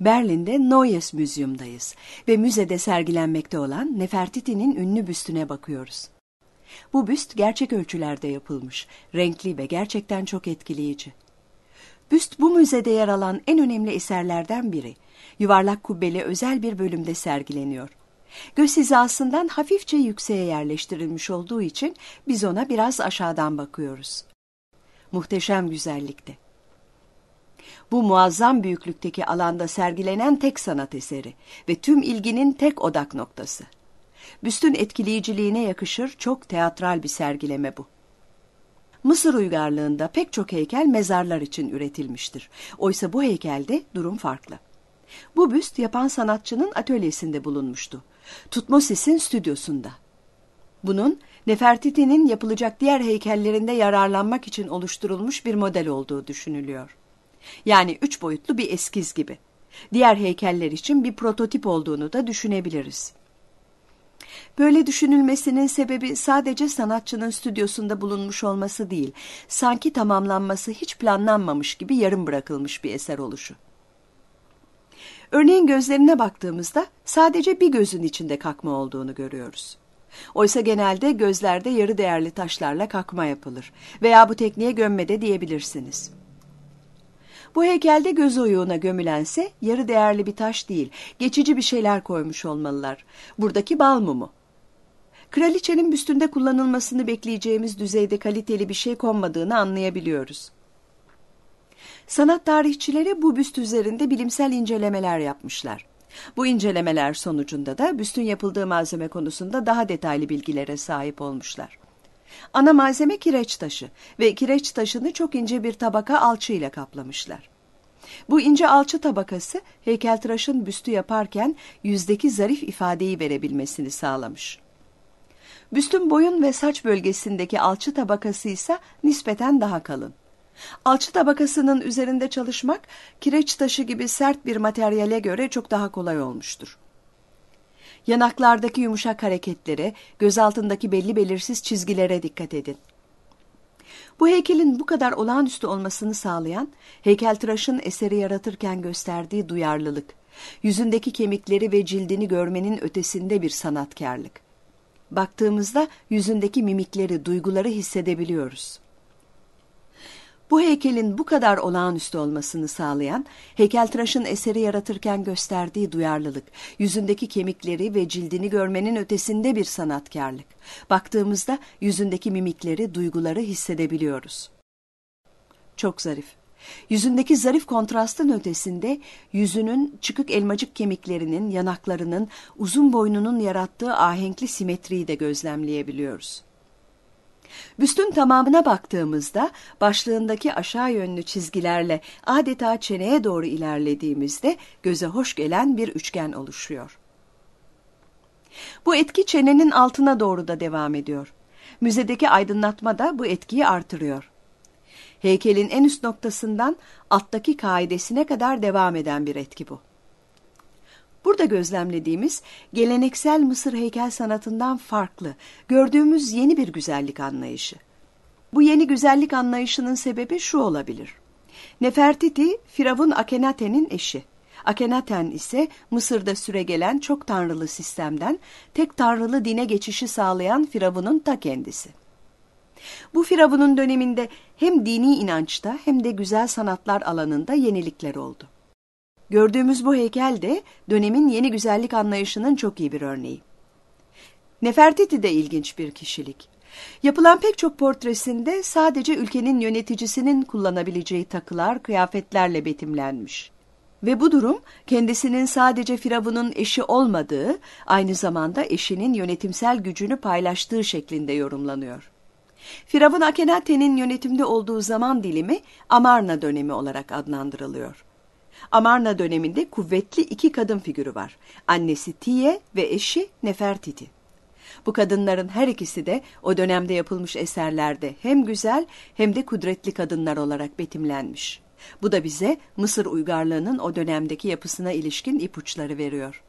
Berlin'de Neues Müzyum'dayız ve müzede sergilenmekte olan Nefertiti'nin ünlü büstüne bakıyoruz. Bu büst gerçek ölçülerde yapılmış, renkli ve gerçekten çok etkileyici. Büst bu müzede yer alan en önemli eserlerden biri. Yuvarlak kubbeli özel bir bölümde sergileniyor. Göz hizasından hafifçe yükseğe yerleştirilmiş olduğu için biz ona biraz aşağıdan bakıyoruz. Muhteşem güzellikte bu muazzam büyüklükteki alanda sergilenen tek sanat eseri ve tüm ilginin tek odak noktası. Büstün etkileyiciliğine yakışır çok teatral bir sergileme bu. Mısır uygarlığında pek çok heykel mezarlar için üretilmiştir. Oysa bu heykelde durum farklı. Bu büst yapan sanatçının atölyesinde bulunmuştu. Tutmosis'in stüdyosunda. Bunun Nefertiti'nin yapılacak diğer heykellerinde yararlanmak için oluşturulmuş bir model olduğu düşünülüyor. Yani üç boyutlu bir eskiz gibi. Diğer heykeller için bir prototip olduğunu da düşünebiliriz. Böyle düşünülmesinin sebebi sadece sanatçının stüdyosunda bulunmuş olması değil, sanki tamamlanması hiç planlanmamış gibi yarım bırakılmış bir eser oluşu. Örneğin gözlerine baktığımızda sadece bir gözün içinde kakma olduğunu görüyoruz. Oysa genelde gözlerde yarı değerli taşlarla kakma yapılır veya bu tekniğe gömmede diyebilirsiniz. Bu heykelde göz oyuğuna gömülense yarı değerli bir taş değil, geçici bir şeyler koymuş olmalılar. Buradaki bal mumu. Kraliçenin büstünde kullanılmasını bekleyeceğimiz düzeyde kaliteli bir şey konmadığını anlayabiliyoruz. Sanat tarihçileri bu büst üzerinde bilimsel incelemeler yapmışlar. Bu incelemeler sonucunda da büstün yapıldığı malzeme konusunda daha detaylı bilgilere sahip olmuşlar. Ana malzeme kireç taşı ve kireç taşını çok ince bir tabaka alçı ile kaplamışlar. Bu ince alçı tabakası heykeltıraşın büstü yaparken yüzdeki zarif ifadeyi verebilmesini sağlamış. Büstün boyun ve saç bölgesindeki alçı tabakası ise nispeten daha kalın. Alçı tabakasının üzerinde çalışmak kireç taşı gibi sert bir materyale göre çok daha kolay olmuştur. Yanaklardaki yumuşak hareketlere, göz altındaki belli belirsiz çizgilere dikkat edin. Bu heykelin bu kadar olağanüstü olmasını sağlayan, heykeltıraşın eseri yaratırken gösterdiği duyarlılık, yüzündeki kemikleri ve cildini görmenin ötesinde bir sanatkarlık. Baktığımızda yüzündeki mimikleri, duyguları hissedebiliyoruz.'' Bu heykelin bu kadar olağanüstü olmasını sağlayan, heykeltıraşın eseri yaratırken gösterdiği duyarlılık, yüzündeki kemikleri ve cildini görmenin ötesinde bir sanatkarlık. Baktığımızda yüzündeki mimikleri, duyguları hissedebiliyoruz. Çok zarif. Yüzündeki zarif kontrastın ötesinde yüzünün çıkık elmacık kemiklerinin, yanaklarının, uzun boynunun yarattığı ahenkli simetriyi de gözlemleyebiliyoruz. Büstün tamamına baktığımızda başlığındaki aşağı yönlü çizgilerle adeta çeneye doğru ilerlediğimizde göze hoş gelen bir üçgen oluşuyor. Bu etki çenenin altına doğru da devam ediyor. Müzedeki aydınlatma da bu etkiyi artırıyor. Heykelin en üst noktasından alttaki kaidesine kadar devam eden bir etki bu. Burada gözlemlediğimiz geleneksel Mısır heykel sanatından farklı, gördüğümüz yeni bir güzellik anlayışı. Bu yeni güzellik anlayışının sebebi şu olabilir. Nefertiti, Firavun Akenaten'in eşi. Akenaten ise Mısır'da süregelen çok tanrılı sistemden tek tanrılı dine geçişi sağlayan Firavun'un ta kendisi. Bu Firavun'un döneminde hem dini inançta hem de güzel sanatlar alanında yenilikler oldu. Gördüğümüz bu heykel de dönemin yeni güzellik anlayışının çok iyi bir örneği. Nefertiti de ilginç bir kişilik. Yapılan pek çok portresinde sadece ülkenin yöneticisinin kullanabileceği takılar, kıyafetlerle betimlenmiş. Ve bu durum kendisinin sadece Firavun'un eşi olmadığı, aynı zamanda eşinin yönetimsel gücünü paylaştığı şeklinde yorumlanıyor. Firavun Akenaten'in yönetimde olduğu zaman dilimi Amarna dönemi olarak adlandırılıyor. Amarna döneminde kuvvetli iki kadın figürü var. Annesi Tiye ve eşi Nefertiti. Bu kadınların her ikisi de o dönemde yapılmış eserlerde hem güzel hem de kudretli kadınlar olarak betimlenmiş. Bu da bize Mısır uygarlığının o dönemdeki yapısına ilişkin ipuçları veriyor.